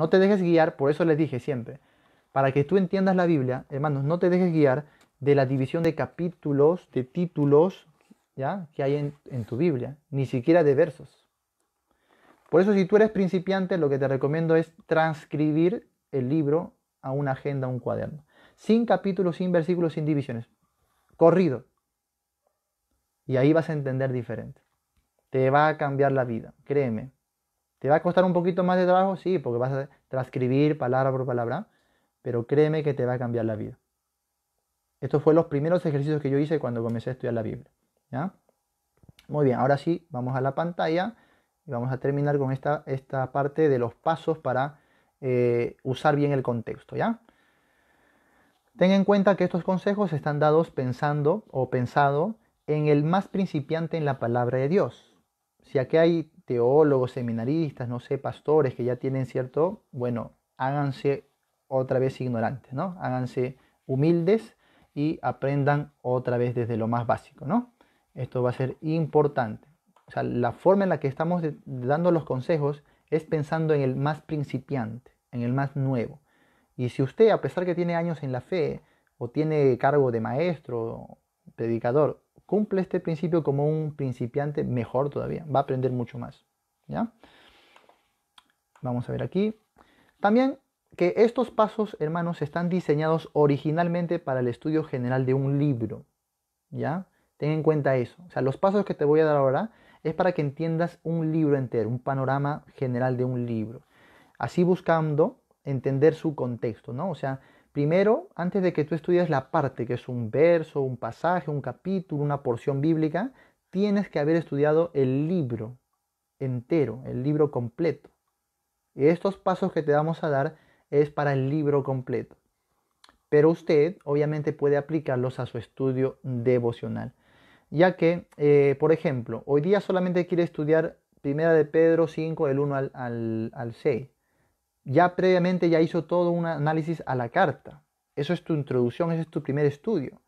No te dejes guiar, por eso les dije siempre, para que tú entiendas la Biblia, hermanos, no te dejes guiar de la división de capítulos, de títulos, ¿ya? Que hay en, en tu Biblia, ni siquiera de versos. Por eso si tú eres principiante, lo que te recomiendo es transcribir el libro a una agenda, a un cuaderno. Sin capítulos, sin versículos, sin divisiones. Corrido. Y ahí vas a entender diferente. Te va a cambiar la vida, créeme. ¿Te va a costar un poquito más de trabajo? Sí, porque vas a transcribir palabra por palabra, pero créeme que te va a cambiar la vida. Estos fueron los primeros ejercicios que yo hice cuando comencé a estudiar la Biblia. ¿ya? Muy bien, ahora sí, vamos a la pantalla y vamos a terminar con esta, esta parte de los pasos para eh, usar bien el contexto. ¿ya? Ten en cuenta que estos consejos están dados pensando o pensado en el más principiante en la palabra de Dios si aquí hay teólogos, seminaristas, no sé, pastores que ya tienen cierto, bueno, háganse otra vez ignorantes, ¿no? Háganse humildes y aprendan otra vez desde lo más básico, ¿no? Esto va a ser importante. O sea, la forma en la que estamos dando los consejos es pensando en el más principiante, en el más nuevo. Y si usted, a pesar que tiene años en la fe, o tiene cargo de maestro, predicador, cumple este principio como un principiante, mejor todavía, va a aprender mucho más. ¿ya? Vamos a ver aquí. También que estos pasos, hermanos, están diseñados originalmente para el estudio general de un libro. ¿Ya? Ten en cuenta eso. O sea, los pasos que te voy a dar ahora es para que entiendas un libro entero, un panorama general de un libro. Así buscando entender su contexto, ¿no? O sea, Primero, antes de que tú estudies la parte, que es un verso, un pasaje, un capítulo, una porción bíblica, tienes que haber estudiado el libro entero, el libro completo. Y estos pasos que te vamos a dar es para el libro completo. Pero usted obviamente puede aplicarlos a su estudio devocional. Ya que, eh, por ejemplo, hoy día solamente quiere estudiar Primera de Pedro 5, del 1 al, al 6 ya previamente ya hizo todo un análisis a la carta. Eso es tu introducción, ese es tu primer estudio.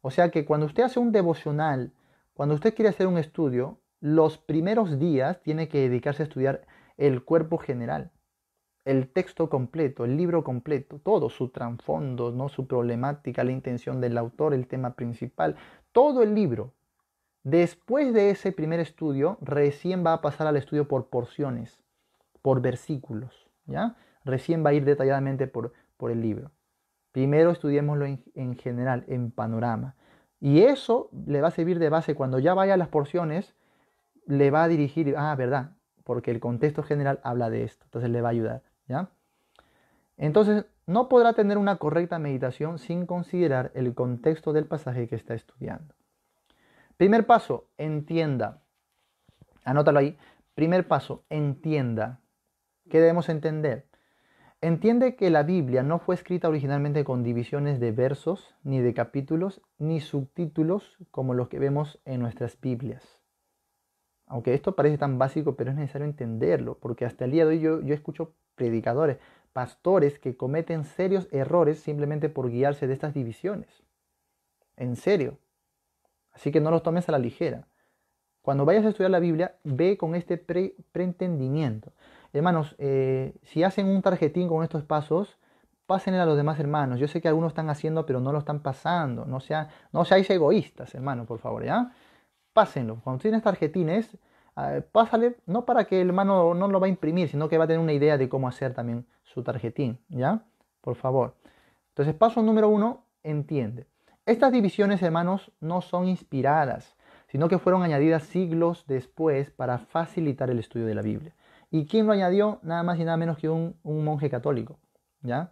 O sea que cuando usted hace un devocional, cuando usted quiere hacer un estudio, los primeros días tiene que dedicarse a estudiar el cuerpo general, el texto completo, el libro completo, todo su trasfondo, ¿no? su problemática, la intención del autor, el tema principal, todo el libro. Después de ese primer estudio, recién va a pasar al estudio por porciones, por versículos. Recién va a ir detalladamente por, el libro. Primero estudiémoslo en, general, en panorama. Y eso le va a servir de base cuando ya vaya a las porciones, le va a dirigir, ah, verdad, porque el contexto general habla de esto, entonces le va a ayudar, ¿ya? Entonces, no podrá tener una correcta meditación sin considerar el contexto del pasaje que está estudiando. Primer paso, entienda. Anótalo ahí. Primer paso, entienda. ¿Qué debemos entender? Entiende que la Biblia no fue escrita originalmente con divisiones de versos, ni de capítulos, ni subtítulos como los que vemos en nuestras Biblias. Aunque esto parece tan básico, pero es necesario entenderlo, porque hasta el día de hoy yo, escucho predicadores, pastores que cometen serios errores simplemente por guiarse de estas divisiones. En serio. Así que no los tomes a la ligera. Cuando vayas a estudiar la Biblia, ve con este preentendimiento. Hermanos, eh, si hacen un tarjetín con estos pasos, pásenle a los demás hermanos. Yo sé que algunos están haciendo, pero no lo están pasando. No, sea, no seáis egoístas, hermanos, por favor, ¿ya? Pásenlo. Cuando tienes tarjetines, ah, pásale, no para que el hermano no lo va a imprimir, sino que va a tener una idea de cómo hacer también su tarjetín, ¿ya? Por favor. Entonces, paso número uno, entiende. Estas divisiones, hermanos, no son inspiradas, sino que fueron añadidas siglos después para facilitar el estudio de la Biblia. ¿Y quién lo añadió? Nada más y nada menos que un, monje católico, ¿ya?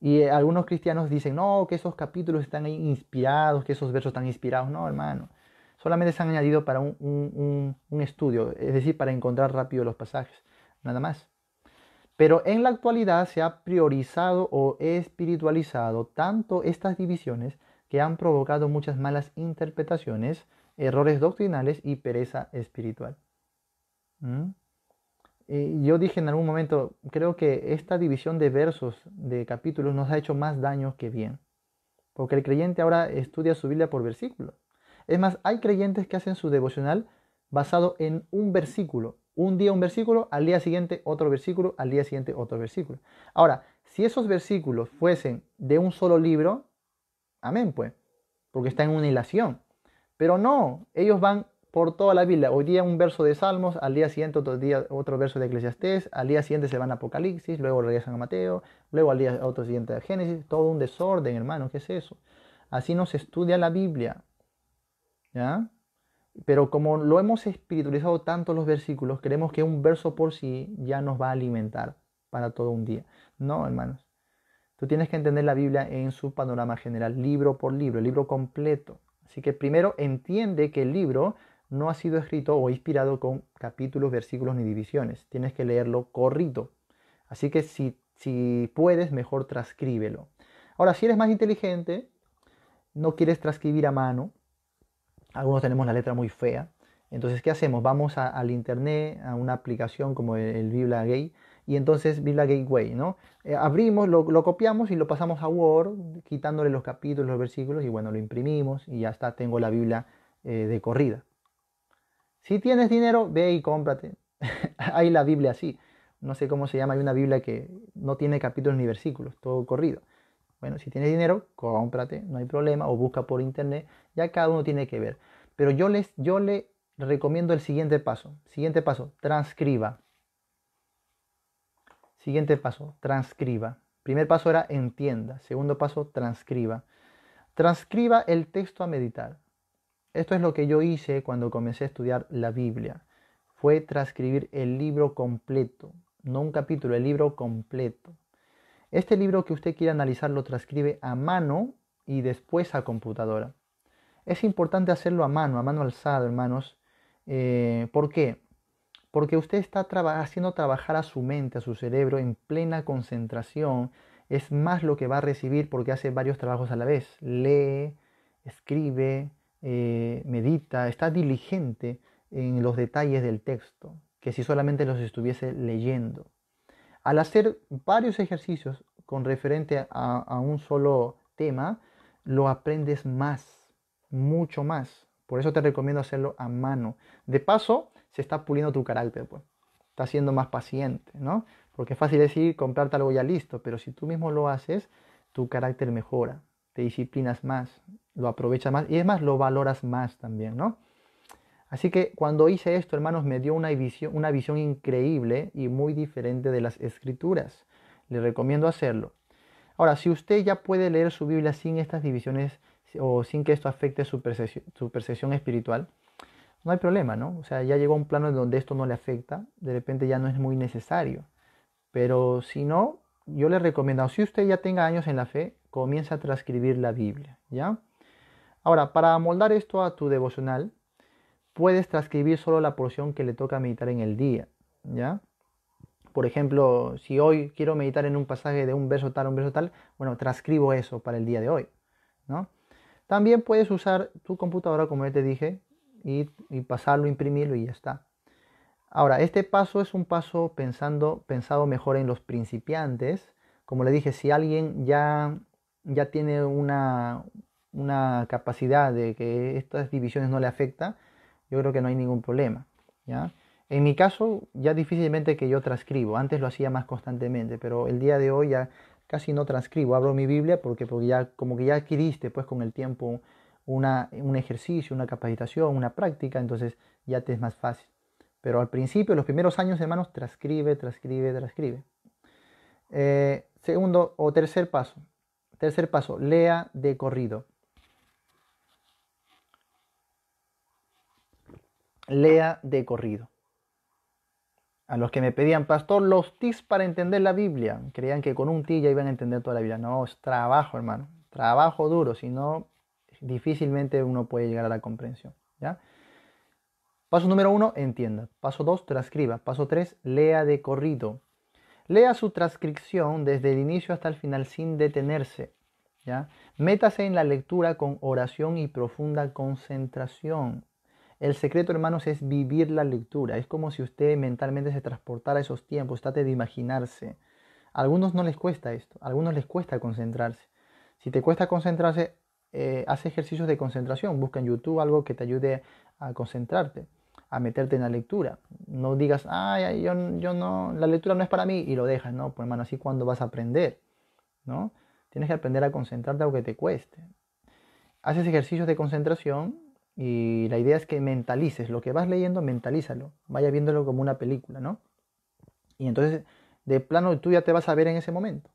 Y eh, algunos cristianos dicen, no, que esos capítulos están inspirados, que esos versos están inspirados. No, hermano, solamente se han añadido para un, estudio, es decir, para encontrar rápido los pasajes, nada más. Pero en la actualidad se ha priorizado o espiritualizado tanto estas divisiones que han provocado muchas malas interpretaciones, errores doctrinales y pereza espiritual. ¿Mm? yo dije en algún momento, creo que esta división de versos, de capítulos, nos ha hecho más daño que bien. Porque el creyente ahora estudia su Biblia por versículo. Es más, hay creyentes que hacen su devocional basado en un versículo. Un día un versículo, al día siguiente otro versículo, al día siguiente otro versículo. Ahora, si esos versículos fuesen de un solo libro, amén pues, porque está en una hilación. Pero no, ellos van por toda la Biblia. Hoy día un verso de Salmos, al día siguiente otro, día, otro verso de Eclesiastés, al día siguiente se van a Apocalipsis, luego regresan a Mateo, luego al día otro siguiente a Génesis. Todo un desorden, hermano, ¿qué es eso? Así nos estudia la Biblia. ¿Ya? Pero como lo hemos espiritualizado tanto los versículos, creemos que un verso por sí ya nos va a alimentar para todo un día. No, hermanos. Tú tienes que entender la Biblia en su panorama general, libro por libro, libro completo. Así que primero entiende que el libro no ha sido escrito o inspirado con capítulos, versículos ni divisiones. Tienes que leerlo corrito. Así que si, si puedes, mejor transcríbelo. Ahora, si eres más inteligente, no quieres transcribir a mano. Algunos tenemos la letra muy fea. Entonces, ¿qué hacemos? Vamos a, al internet, a una aplicación como el, Biblia Gay, y entonces Biblia Gateway, ¿no? Eh, abrimos, lo, copiamos y lo pasamos a Word, quitándole los capítulos, los versículos, y bueno, lo imprimimos y ya está, tengo la Biblia eh, de corrida. Si tienes dinero, ve y cómprate. hay la Biblia así. No sé cómo se llama, hay una Biblia que no tiene capítulos ni versículos, todo corrido. Bueno, si tienes dinero, cómprate, no hay problema, o busca por internet, ya cada uno tiene que ver. Pero yo les yo le recomiendo el siguiente paso. Siguiente paso, transcriba. Siguiente paso, transcriba. Primer paso era entienda. Segundo paso, transcriba. Transcriba el texto a meditar. Esto es lo que yo hice cuando comencé a estudiar la Biblia. Fue transcribir el libro completo, no un capítulo, el libro completo. Este libro que usted quiere analizar lo transcribe a mano y después a computadora. Es importante hacerlo a mano, a mano alzada, hermanos. Eh, ¿Por qué? Porque usted está haciendo trabajar a su mente, a su cerebro en plena concentración. Es más lo que va a recibir porque hace varios trabajos a la vez. Lee, escribe, eh, medita, está diligente en los detalles del texto, que si solamente los estuviese leyendo. Al hacer varios ejercicios con referente a, un solo tema, lo aprendes más, mucho más. Por eso te recomiendo hacerlo a mano. De paso, se está puliendo tu carácter, pues. Está siendo más paciente, ¿no? Porque es fácil decir comprarte algo ya listo, pero si tú mismo lo haces, tu carácter mejora, te disciplinas más lo aprovechas más y es más, lo valoras más también, ¿no? Así que cuando hice esto, hermanos, me dio una visión, una visión increíble y muy diferente de las escrituras. Le recomiendo hacerlo. Ahora, si usted ya puede leer su Biblia sin estas divisiones o sin que esto afecte su percepción, su percepción espiritual, no hay problema, ¿no? O sea, ya llegó a un plano en donde esto no le afecta, de repente ya no es muy necesario. Pero si no, yo le recomiendo, si usted ya tenga años en la fe, comienza a transcribir la Biblia, ¿ya? Ahora, para amoldar esto a tu devocional, puedes transcribir solo la porción que le toca meditar en el día, ¿ya? Por ejemplo, si hoy quiero meditar en un pasaje de un verso tal, un verso tal, bueno, transcribo eso para el día de hoy, ¿no? También puedes usar tu computadora, como ya te dije, y, y pasarlo, imprimirlo y ya está. Ahora, este paso es un paso pensando, pensado mejor en los principiantes. Como le dije, si alguien ya, ya tiene una, una capacidad de que estas divisiones no le afecta, yo creo que no hay ningún problema. ¿ya? En mi caso, ya difícilmente que yo transcribo, antes lo hacía más constantemente, pero el día de hoy ya casi no transcribo, abro mi Biblia porque, porque ya como que ya adquiriste pues con el tiempo un ejercicio, una capacitación, una práctica, entonces ya te es más fácil. Pero al principio, los primeros años, hermanos, transcribe, transcribe, transcribe. Eh, segundo o tercer paso. Tercer paso, lea de corrido. lea de corrido. A los que me pedían, pastor, los tips para entender la Biblia. Creían que con un ti ya iban a entender toda la Biblia. No, es trabajo, hermano. Trabajo duro, si no, difícilmente uno puede llegar a la comprensión. ¿ya? Paso número uno, entienda. Paso dos, transcriba. Paso tres, lea de corrido. Lea su transcripción desde el inicio hasta el final sin detenerse. ¿ya? Métase en la lectura con oración y profunda concentración. El secreto, hermanos, es vivir la lectura. Es como si usted mentalmente se transportara a esos tiempos, trate de imaginarse. A algunos no les cuesta esto, a algunos les cuesta concentrarse. Si te cuesta concentrarse, eh, haz ejercicios de concentración, busca en YouTube algo que te ayude a concentrarte, a meterte en la lectura. No digas, ay, yo, yo no, la lectura no es para mí y lo dejas, ¿no? Pues hermano, así cuando vas a aprender, ¿no? Tienes que aprender a concentrarte aunque te cueste. Haces ejercicios de concentración y la idea es que mentalices, lo que vas leyendo, mentalízalo, vaya viéndolo como una película, ¿no? Y entonces, de plano, tú ya te vas a ver en ese momento,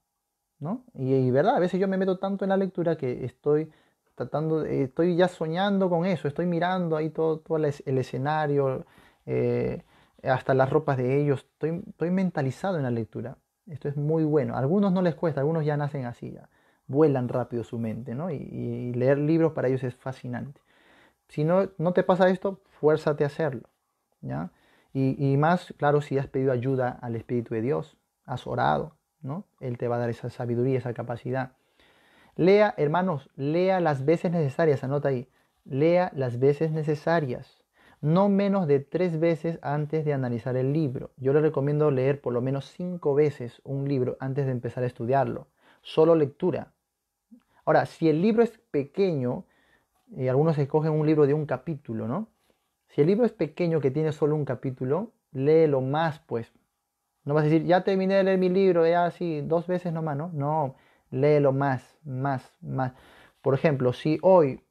¿no? Y, verdad, a veces yo me meto tanto en la lectura que estoy tratando, estoy ya soñando con eso, estoy mirando ahí todo, todo el escenario, eh, hasta las ropas de ellos, estoy, estoy mentalizado en la lectura. Esto es muy bueno. A algunos no les cuesta, algunos ya nacen así, vuelan rápido su mente, ¿no? y leer libros para ellos es fascinante. Si no, te pasa esto, fuérzate a hacerlo. Y, y, más, claro, si has pedido ayuda al Espíritu de Dios, has orado, ¿no? Él te va a dar esa sabiduría, esa capacidad. Lea, hermanos, lea las veces necesarias, anota ahí, lea las veces necesarias, no menos de tres veces antes de analizar el libro. Yo le recomiendo leer por lo menos cinco veces un libro antes de empezar a estudiarlo. Solo lectura. Ahora, si el libro es pequeño, y algunos escogen un libro de un capítulo, ¿no? Si el libro es pequeño, que tiene solo un capítulo, léelo más, pues. No vas a decir, ya terminé de leer mi libro, ya así, dos veces nomás, ¿no? No, léelo más, más, más. Por ejemplo, si hoy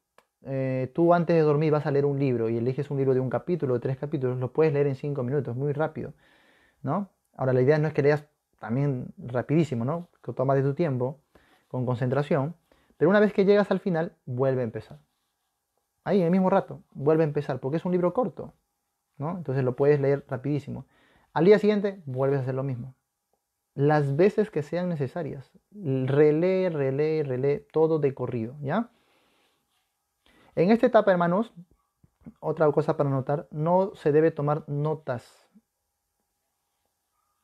eh, tú antes de dormir vas a leer un libro y eliges un libro de un capítulo, o tres capítulos, lo puedes leer en cinco minutos, muy rápido, ¿no? Ahora, la idea no es que leas también rapidísimo, ¿no? Que tomas de tu tiempo, con concentración, pero una vez que llegas al final, vuelve a empezar ahí en el mismo rato, vuelve a empezar, porque es un libro corto, ¿no? Entonces lo puedes leer rapidísimo. Al día siguiente vuelves a hacer lo mismo. Las veces que sean necesarias. Relee, relee, relee, todo de corrido, ¿ya? En esta etapa, hermanos, otra cosa para notar, no se debe tomar notas.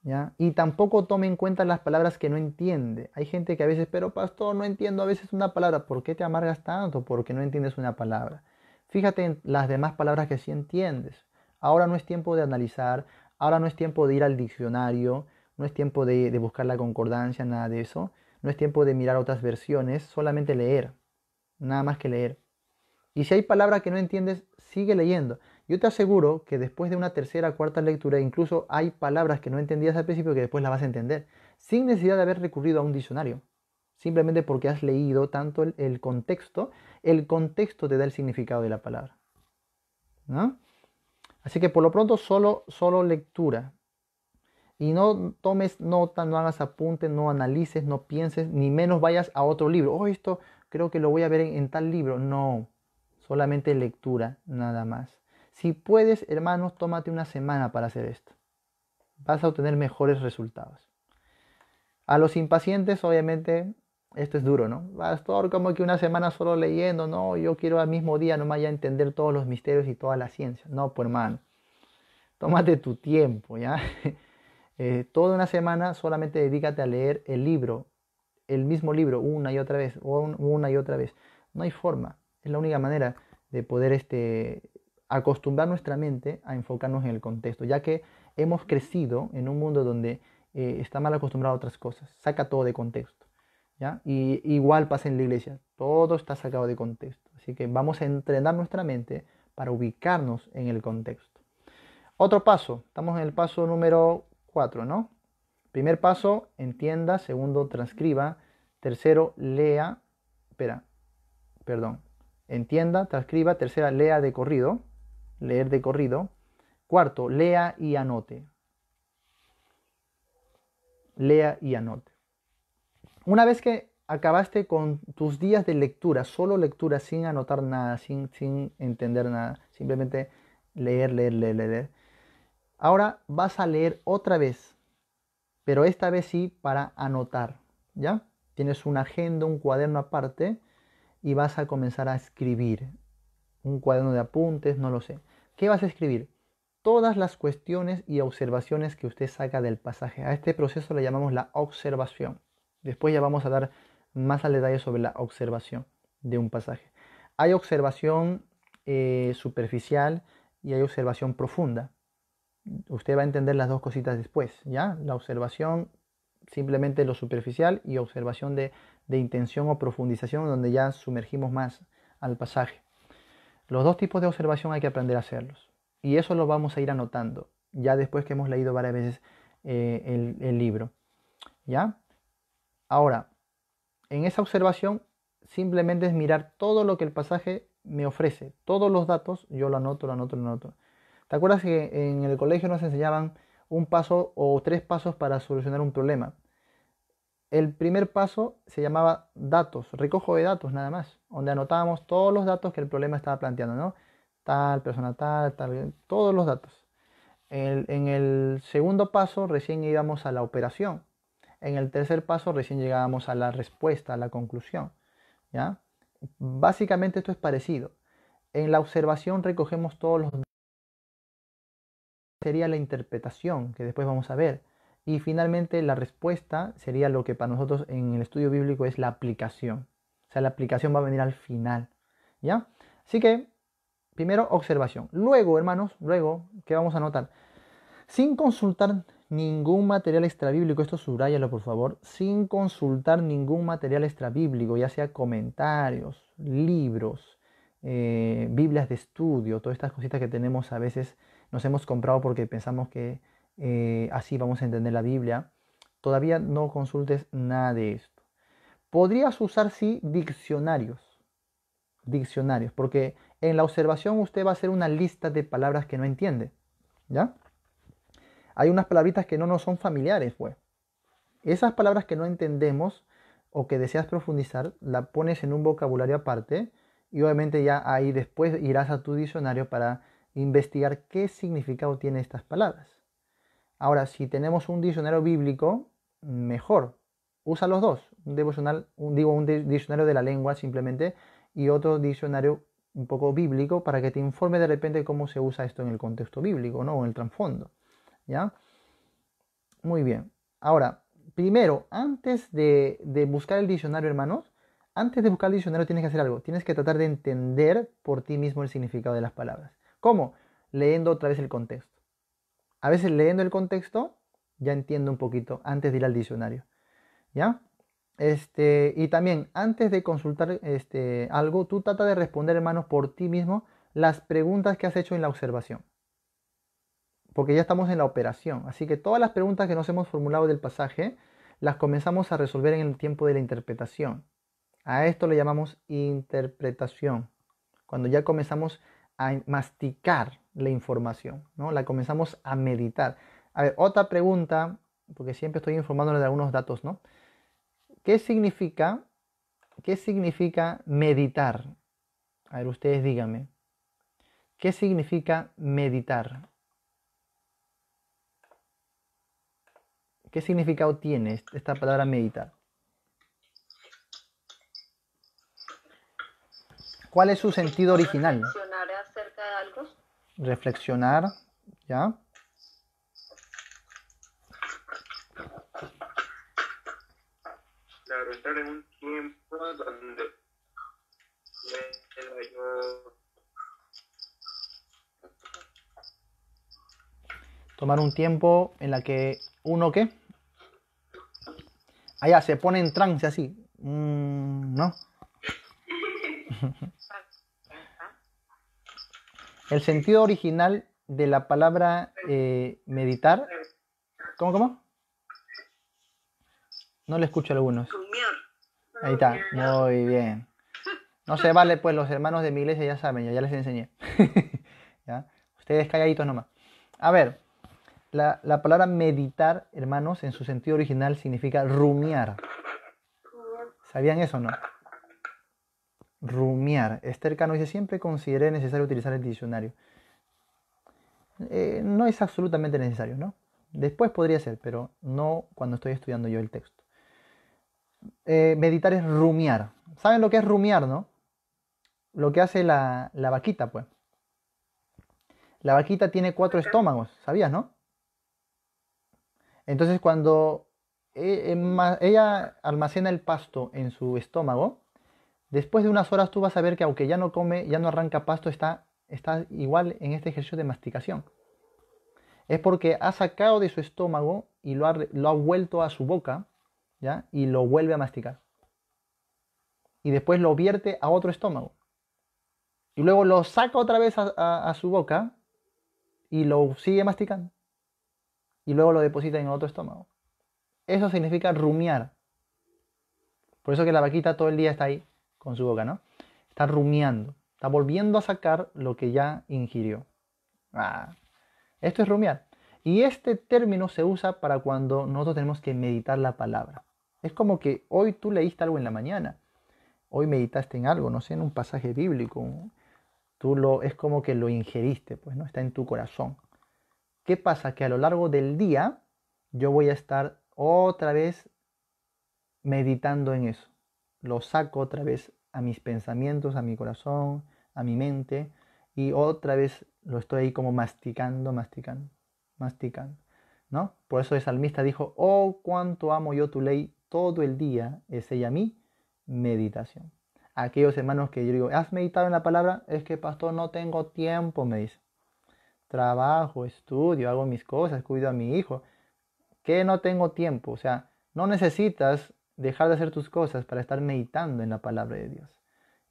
¿Ya? Y tampoco tome en cuenta las palabras que no entiende. Hay gente que a veces, pero pastor, no entiendo a veces una palabra. ¿Por qué te amargas tanto? Porque no entiendes una palabra. Fíjate en las demás palabras que sí entiendes. Ahora no es tiempo de analizar, ahora no es tiempo de ir al diccionario, no es tiempo de, buscar la concordancia, nada de eso. No es tiempo de mirar otras versiones, solamente leer. Nada más que leer. Y si hay palabras que no entiendes, sigue leyendo. Yo te aseguro que después de una tercera, cuarta lectura, incluso hay palabras que no entendías al principio que después las vas a entender, sin necesidad de haber recurrido a un diccionario simplemente porque has leído tanto el, contexto, el contexto te da el significado de la palabra. Así que por lo pronto solo, solo lectura. Y no tomes nota, no hagas apuntes, no analices, no pienses, ni menos vayas a otro libro. Oh, esto creo que lo voy a ver en tal libro. No, solamente lectura, nada más. Si puedes, hermanos, tómate una semana para hacer esto. Vas a obtener mejores resultados. A los impacientes, obviamente, esto es duro, ¿no? Pastor, todo como que una semana solo leyendo, no, yo quiero al mismo día nomás ya entender todos los misterios y toda la ciencia. No, pues hermano, tómate tu tiempo, ¿ya? Eh, toda una semana solamente dedícate a leer el libro, el mismo libro, una y otra vez, o una y otra vez. No hay forma, es la única manera de poder este, acostumbrar nuestra mente a enfocarnos en el contexto, ya que hemos crecido en un mundo donde eh, está mal acostumbrado a otras cosas, saca todo de contexto. Y igual pasa en la iglesia, todo está sacado de contexto. Así que vamos a entrenar nuestra mente para ubicarnos en el contexto. Otro paso, estamos en el paso número 4, ¿no? Primer paso, entienda. Segundo, transcriba. Tercero, lea. Espera, perdón. Entienda, transcriba. Tercera, lea de corrido. Leer de corrido. Cuarto, lea y anote. Lea y anote. Una vez que acabaste con tus días de lectura, solo lectura, sin anotar nada, sin, sin entender nada, simplemente leer, leer, leer, leer. Ahora vas a leer otra vez, pero esta vez sí para anotar, ¿ya? Tienes una agenda, un cuaderno aparte y vas a comenzar a escribir. Un cuaderno de apuntes, no lo sé. ¿Qué vas a escribir? Todas las cuestiones y observaciones que usted saca del pasaje. A este proceso le llamamos la observación. Después ya vamos a dar más al detalle sobre la observación de un pasaje. Hay observación eh, superficial y hay observación profunda. Usted va a entender las dos cositas después, ¿ya? La observación simplemente lo superficial y observación de, intención o profundización donde ya sumergimos más al pasaje. Los dos tipos de observación hay que aprender a hacerlos. Y eso lo vamos a ir anotando ya después que hemos leído varias veces eh, el libro. ¿Ya? Ahora, en esa observación simplemente es mirar todo lo que el pasaje me ofrece, todos los datos, yo lo anoto, lo anoto, lo anoto. ¿Te acuerdas que en el colegio nos enseñaban un paso o tres pasos para solucionar un problema? El primer paso se llamaba datos, recojo de datos nada más, donde anotábamos todos los datos que el problema estaba planteando, ¿no? Tal, persona tal, tal, todos los datos. en el segundo paso recién íbamos a la operación, en el tercer paso recién llegábamos a la respuesta, a la conclusión. ¿ya? Básicamente esto es parecido. En la observación recogemos todos los... Sería la interpretación, que después vamos a ver. Y finalmente la respuesta sería lo que para nosotros en el estudio bíblico es la aplicación. O sea, la aplicación va a venir al final. ¿Ya? Así que, primero observación. Luego, hermanos, luego, ¿qué vamos a notar? Sin consultar ningún material extrabíblico, esto subrayalo por favor, sin consultar ningún material extrabíblico, ya sea comentarios, libros, eh, Biblias de estudio, todas estas cositas que tenemos a veces, nos hemos comprado porque pensamos que eh, así vamos a entender la Biblia. Todavía no consultes nada de esto. Podrías usar, sí, diccionarios. Diccionarios, porque en la observación usted va a hacer una lista de palabras que no entiende. ¿Ya? hay unas palabritas que no nos son familiares, pues. Esas palabras que no entendemos o que deseas profundizar, la pones en un vocabulario aparte y obviamente ya ahí después irás a tu diccionario para investigar qué significado tienen estas palabras. Ahora, si tenemos un diccionario bíblico, mejor. Usa los dos, un digo, un diccionario de la lengua simplemente y otro diccionario un poco bíblico para que te informe de repente cómo se usa esto en el contexto bíblico, ¿no? O en el trasfondo. ¿ya? Muy bien. Ahora, primero, antes de, buscar el diccionario, hermanos, antes de buscar el diccionario tienes que hacer algo. Tienes que tratar de entender por ti mismo el significado de las palabras. ¿Cómo? Leyendo otra vez el contexto. A veces leyendo el contexto ya entiendo un poquito antes de ir al diccionario. ¿Ya? Este, y también antes de consultar este, algo, tú trata de responder, hermanos, por ti mismo las preguntas que has hecho en la observación porque ya estamos en la operación. Así que todas las preguntas que nos hemos formulado del pasaje las comenzamos a resolver en el tiempo de la interpretación. A esto le llamamos interpretación, cuando ya comenzamos a masticar la información, ¿no? la comenzamos a meditar. A ver, otra pregunta, porque siempre estoy informándole de algunos datos, ¿no? ¿Qué significa, qué significa meditar? A ver, ustedes díganme. ¿Qué significa meditar? ¿Qué significado tiene esta palabra meditar? ¿Cuál es su sentido original? Reflexionar acerca de algo. Reflexionar, ¿ya? un tiempo donde Tomar un tiempo en la que uno que allá ah, se pone en trance así. Mm, ¿No? El sentido original de la palabra eh, meditar. ¿Cómo, cómo? No le escucho algunos. Ahí está, muy bien. No se vale, pues los hermanos de mi iglesia ya saben, ya, les enseñé. Ustedes calladitos nomás. A ver, la, palabra meditar, hermanos, en su sentido original significa rumiar. ¿Sabían eso o no? Rumiar. Esther Cano dice, siempre consideré necesario utilizar el diccionario. Eh, no es absolutamente necesario, ¿no? Después podría ser, pero no cuando estoy estudiando yo el texto. Eh, meditar es rumiar. ¿Saben lo que es rumiar, no? Lo que hace la, la vaquita, pues. La vaquita tiene cuatro estómagos, ¿sabías, no? Entonces cuando eh, ella almacena el pasto en su estómago, después de unas horas tú vas a ver que aunque ya no come, ya no arranca pasto, está, igual en este ejercicio de masticación. Es porque ha sacado de su estómago y lo ha, vuelto a su boca, ¿ya? Y lo vuelve a masticar. Y después lo vierte a otro estómago. Y luego lo saca otra vez a su boca y lo sigue masticando y luego lo deposita en otro estómago. Eso significa rumiar. Por eso que la vaquita todo el día está ahí con su boca, ¿no? Está rumiando, está volviendo a sacar lo que ya ingirió. Ah, esto es rumiar. Y este término se usa para cuando nosotros tenemos que meditar la palabra. Es como que hoy tú leíste algo en la mañana, hoy meditaste en algo, no sé, en un pasaje bíblico. Tú lo, es como que lo ingeriste, pues no está en tu corazón. ¿Qué pasa? Que a lo largo del día yo voy a estar otra vez meditando en eso. Lo saco otra vez a mis pensamientos, a mi corazón, a mi mente y otra vez lo estoy ahí como masticando, masticando, masticando. ¿No? Por eso el salmista dijo, oh, cuánto amo yo tu ley, todo el día es ella mi meditación. Aquellos hermanos que yo digo, ¿has meditado en la palabra? Es que pastor, no tengo tiempo, me dice trabajo, estudio, hago mis cosas, cuido a mi hijo, que no tengo tiempo. O sea, no necesitas dejar de hacer tus cosas para estar meditando en la palabra de Dios.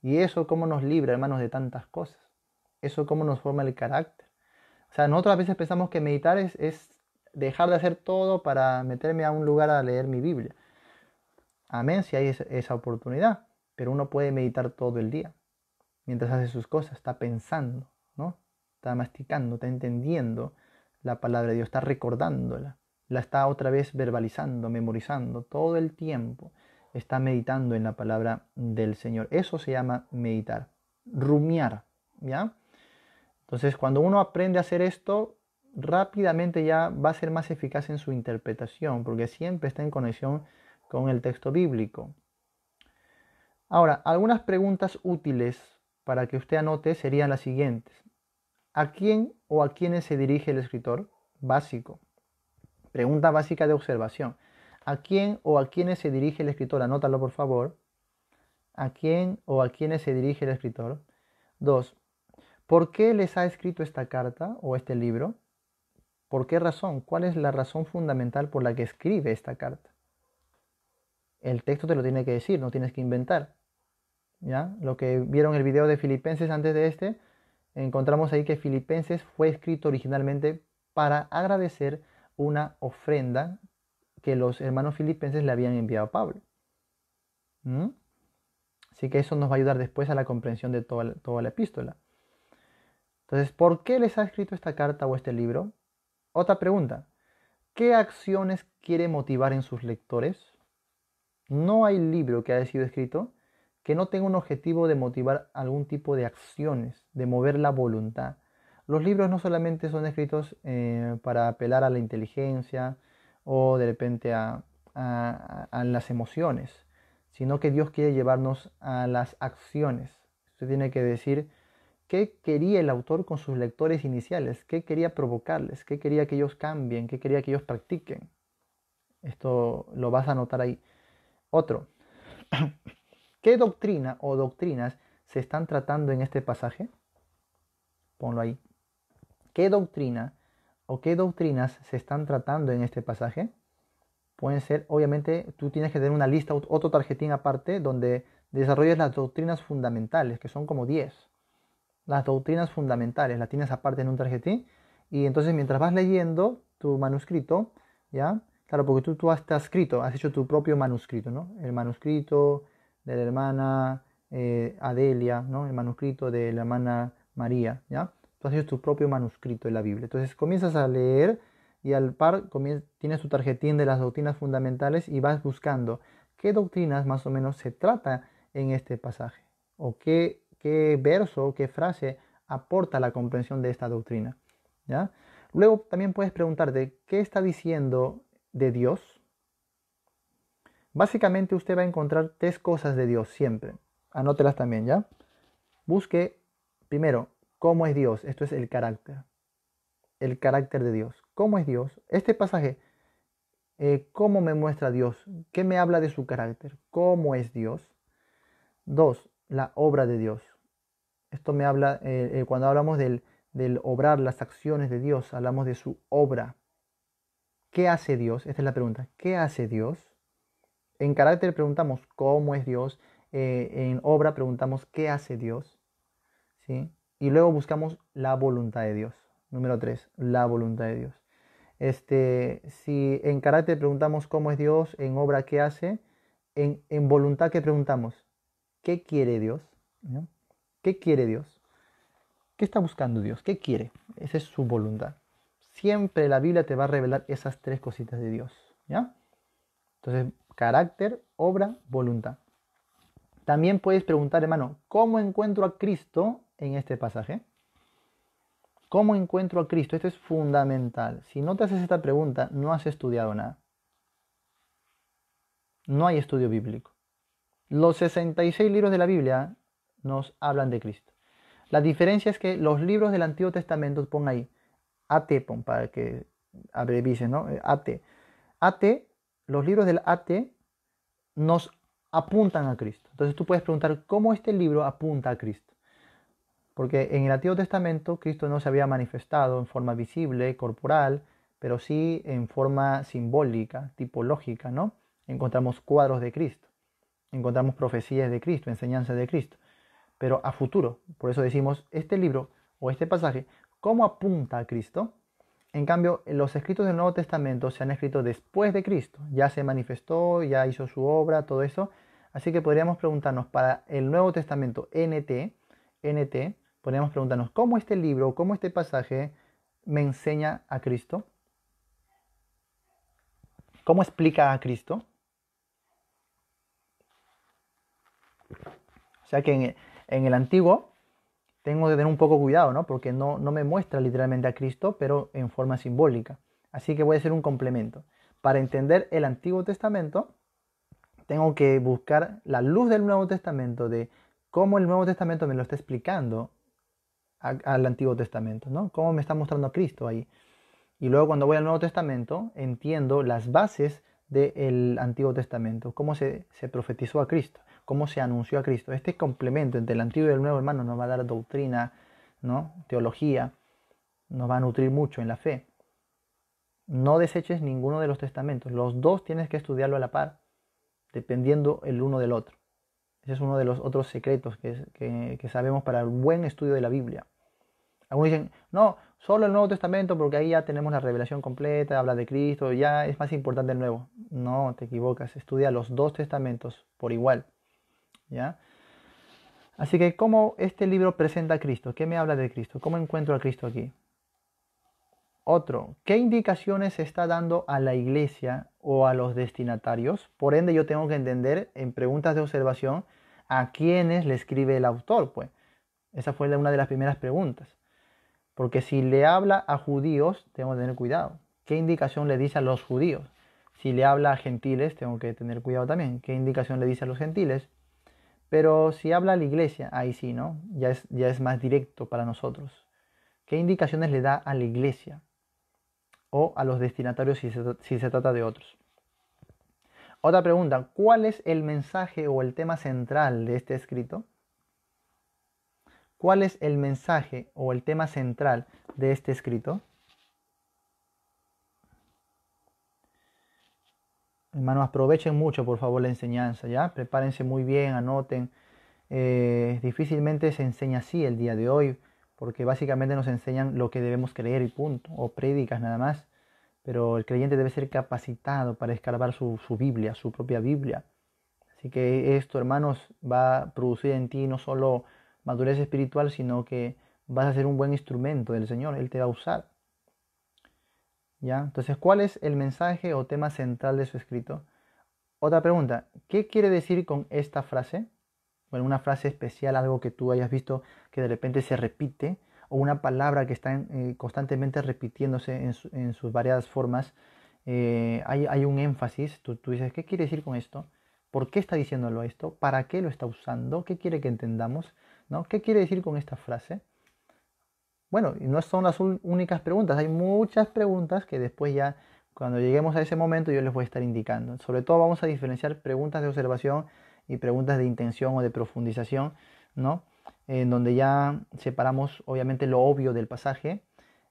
Y eso cómo nos libra, hermanos, de tantas cosas. Eso cómo nos forma el carácter. O sea, nosotros a veces pensamos que meditar es, es dejar de hacer todo para meterme a un lugar a leer mi Biblia. Amén, si hay esa oportunidad. Pero uno puede meditar todo el día. Mientras hace sus cosas, está pensando, ¿no? está masticando, está entendiendo la palabra de Dios, está recordándola, la está otra vez verbalizando, memorizando, todo el tiempo está meditando en la palabra del Señor. Eso se llama meditar, rumiar, ¿ya? Entonces, cuando uno aprende a hacer esto, rápidamente ya va a ser más eficaz en su interpretación, porque siempre está en conexión con el texto bíblico. Ahora, algunas preguntas útiles para que usted anote serían las siguientes. ¿A quién o a quiénes se dirige el escritor? Básico. Pregunta básica de observación. ¿A quién o a quiénes se dirige el escritor? Anótalo por favor. ¿A quién o a quiénes se dirige el escritor? Dos. ¿Por qué les ha escrito esta carta o este libro? ¿Por qué razón? ¿Cuál es la razón fundamental por la que escribe esta carta? El texto te lo tiene que decir, no tienes que inventar. ¿Ya? Lo que vieron el video de Filipenses antes de este, encontramos ahí que Filipenses fue escrito originalmente para agradecer una ofrenda que los hermanos filipenses le habían enviado a Pablo. ¿Mm? Así que eso nos va a ayudar después a la comprensión de toda toda la epístola. Entonces, ¿por qué les ha escrito esta carta o este libro? Otra pregunta. ¿Qué acciones quiere motivar en sus lectores? No hay libro que haya sido escrito que no tenga un objetivo de motivar algún tipo de acciones, de mover la voluntad. Los libros no solamente son escritos eh, para apelar a la inteligencia o de repente a, las emociones, sino que Dios quiere llevarnos a las acciones. Usted tiene que decir, qué quería el autor con sus lectores iniciales, qué quería provocarles, qué quería que ellos cambien, qué quería que ellos practiquen. Esto lo vas a notar ahí. Otro, ¿Qué doctrina o doctrinas se están tratando en este pasaje? Ponlo ahí. ¿Qué doctrina o qué doctrinas se están tratando en este pasaje? Pueden ser, obviamente, tú tienes que tener una lista, otro tarjetín aparte, donde desarrollas las doctrinas fundamentales, que son como 10. Las doctrinas fundamentales las tienes aparte en un tarjetín. Y entonces mientras vas leyendo tu manuscrito, ¿ya? Claro, porque tú, tú has, has escrito, has hecho tu propio manuscrito, ¿no? El manuscrito, de la hermana eh, Adelia, ¿no? el manuscrito de la hermana María. ¿ya? Tú tu propio manuscrito de la Biblia. Entonces comienzas a leer y al par tienes tu tarjetín de las doctrinas fundamentales y vas buscando qué doctrinas más o menos se trata en este pasaje o qué, qué verso, qué frase aporta la comprensión de esta doctrina. ¿ya? Luego también puedes preguntarte qué está diciendo de Dios Básicamente usted va a encontrar tres cosas de Dios siempre. Anótelas también, ¿ya? Busque primero cómo es Dios. Esto es el carácter. El carácter de Dios. ¿Cómo es Dios? Este pasaje, eh, ¿cómo me muestra Dios? ¿Qué me habla de su carácter? ¿Cómo es Dios? Dos, la obra de Dios. Esto me habla, eh, eh, cuando hablamos del, del obrar, las acciones de Dios, hablamos de su obra. ¿Qué hace Dios? Esta es la pregunta. ¿Qué hace Dios? En carácter preguntamos cómo es Dios, eh, en obra preguntamos qué hace Dios, ¿sí? Y luego buscamos la voluntad de Dios. Número tres, la voluntad de Dios. Este, si en carácter preguntamos cómo es Dios, en obra qué hace, en, en voluntad que preguntamos, ¿qué quiere Dios? ¿No? ¿Qué quiere Dios? ¿Qué está buscando Dios? ¿Qué quiere? Esa es su voluntad. Siempre la Biblia te va a revelar esas tres cositas de Dios, ¿ya? Entonces, carácter, obra, voluntad. También puedes preguntar, hermano, ¿cómo encuentro a Cristo en este pasaje? ¿Cómo encuentro a Cristo? Esto es fundamental. Si no te haces esta pregunta, no has estudiado nada. No hay estudio bíblico. Los 66 libros de la Biblia nos hablan de Cristo. La diferencia es que los libros del Antiguo Testamento, pon ahí, AT, pon, para que abrevise, ¿no? AT. AT los libros del AT nos apuntan a Cristo. Entonces tú puedes preguntar cómo este libro apunta a Cristo. Porque en el Antiguo Testamento Cristo no se había manifestado en forma visible, corporal, pero sí en forma simbólica, tipológica, ¿no? Encontramos cuadros de Cristo, encontramos profecías de Cristo, enseñanzas de Cristo, pero a futuro. Por eso decimos, este libro o este pasaje, ¿cómo apunta a Cristo? En cambio, los escritos del Nuevo Testamento se han escrito después de Cristo. Ya se manifestó, ya hizo su obra, todo eso. Así que podríamos preguntarnos para el Nuevo Testamento NT, NT, podríamos preguntarnos cómo este libro, cómo este pasaje me enseña a Cristo. ¿Cómo explica a Cristo? O sea que en el Antiguo tengo que tener un poco cuidado, Porque no, no me muestra literalmente a Cristo, pero en forma simbólica. Así que voy a hacer un complemento. Para entender el Antiguo Testamento, tengo que buscar la luz del Nuevo Testamento, de cómo el Nuevo Testamento me lo está explicando al Antiguo Testamento, ¿no? Cómo me está mostrando a Cristo ahí. Y luego cuando voy al Nuevo Testamento, entiendo las bases del Antiguo Testamento, cómo se profetizó a Cristo cómo se anunció a Cristo. Este complemento entre el antiguo y el nuevo hermano nos va a dar doctrina, ¿no? teología, nos va a nutrir mucho en la fe. No deseches ninguno de los testamentos. Los dos tienes que estudiarlo a la par, dependiendo el uno del otro. Ese es uno de los otros secretos que, que sabemos para el buen estudio de la Biblia. Algunos dicen, no, solo el Nuevo Testamento, porque ahí ya tenemos la revelación completa, habla de Cristo, ya es más importante el Nuevo. No, te equivocas, estudia los dos testamentos por igual. ¿ya? Así que, ¿cómo este libro presenta a Cristo? ¿Qué me habla de Cristo? ¿Cómo encuentro a Cristo aquí? Otro, ¿qué indicaciones está dando a la iglesia o a los destinatarios? Por ende, yo tengo que entender en preguntas de observación a quiénes le escribe el autor, pues. Esa fue una de las primeras preguntas. Porque si le habla a judíos, tengo que tener cuidado. ¿Qué indicación le dice a los judíos? Si le habla a gentiles, tengo que tener cuidado también. ¿Qué indicación le dice a los gentiles? Pero si habla a la iglesia, ahí sí, ¿no? Ya es, ya es más directo para nosotros. ¿Qué indicaciones le da a la iglesia o a los destinatarios si si se trata de otros? Otra pregunta, ¿cuál es el mensaje o el tema central de este escrito? ¿Cuál es el mensaje o el tema central de este escrito? Hermanos, aprovechen mucho, por favor, la enseñanza, ¿ya? Prepárense muy bien, anoten. Eh, difícilmente se enseña así el día de hoy, porque básicamente nos enseñan lo que debemos creer y punto, o prédicas nada más. Pero el creyente debe ser capacitado para escarbar su, su Biblia, su propia Biblia. Así que esto, hermanos, va a producir en ti no solo madurez espiritual, sino que vas a ser un buen instrumento del Señor, Él te va a usar. ¿Ya? Entonces, ¿cuál es el mensaje o tema central de su escrito? Otra pregunta, ¿qué quiere decir con esta frase? Bueno, una frase especial, algo que tú hayas visto que de repente se repite, o una palabra que está eh, constantemente repitiéndose en, sus variadas formas. Eh, hay, un énfasis, tú, dices, ¿qué quiere decir con esto? ¿Por qué está diciéndolo esto? ¿Para qué lo está usando? ¿Qué quiere que entendamos? ¿no? ¿Qué quiere decir con esta frase? Bueno, y no son las únicas preguntas, hay muchas preguntas que después ya, cuando lleguemos a ese momento, yo les voy a estar indicando. Sobre todo vamos a diferenciar preguntas de observación y preguntas de intención o de profundización, ¿no? En donde ya separamos obviamente lo obvio del pasaje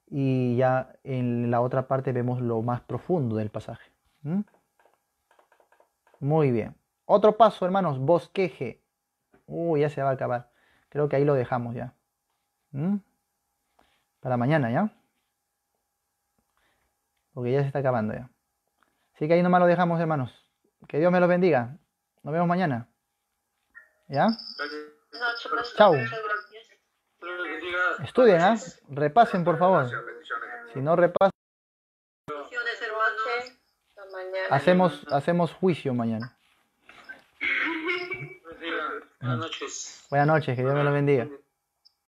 y ya en la otra parte vemos lo más profundo del pasaje. Muy bien. Otro paso, hermanos, bosqueje. Uy, ya se va a acabar. Creo que ahí lo dejamos ya. A la mañana ya. Porque ya se está acabando ya. Así que ahí nomás lo dejamos, hermanos. Que Dios me los bendiga. Nos vemos mañana. ¿Ya? Chao. Estudien, ¿eh? Repasen, por favor. Si no repasan, hacemos, hacemos juicio mañana. Buenas noches. Buenas noches, que Dios me los bendiga.